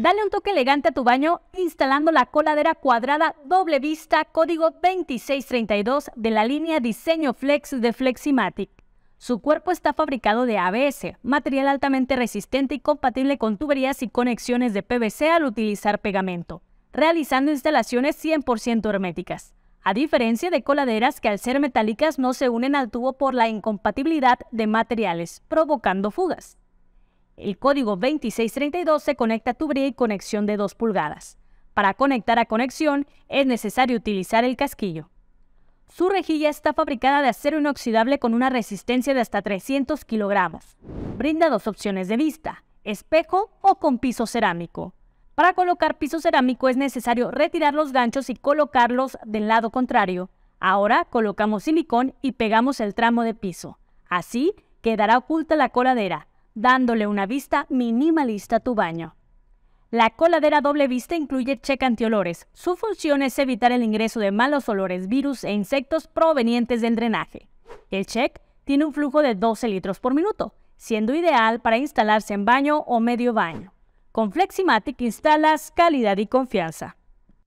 Dale un toque elegante a tu baño instalando la coladera cuadrada doble vista código 2632 de la línea Diseño Flex de Fleximatic. Su cuerpo está fabricado de ABS, material altamente resistente y compatible con tuberías y conexiones de PVC al utilizar pegamento, realizando instalaciones 100% herméticas. A diferencia de coladeras que al ser metálicas no se unen al tubo por la incompatibilidad de materiales, provocando fugas. El código 2632 se conecta a tu y conexión de 2 pulgadas. Para conectar a conexión es necesario utilizar el casquillo. Su rejilla está fabricada de acero inoxidable con una resistencia de hasta 300 kilogramos. Brinda dos opciones de vista, espejo o con piso cerámico. Para colocar piso cerámico es necesario retirar los ganchos y colocarlos del lado contrario. Ahora colocamos silicón y pegamos el tramo de piso. Así quedará oculta la coladera dándole una vista minimalista a tu baño. La coladera doble vista incluye check antiolores. Su función es evitar el ingreso de malos olores, virus e insectos provenientes del drenaje. El check tiene un flujo de 12 litros por minuto, siendo ideal para instalarse en baño o medio baño. Con Fleximatic instalas calidad y confianza.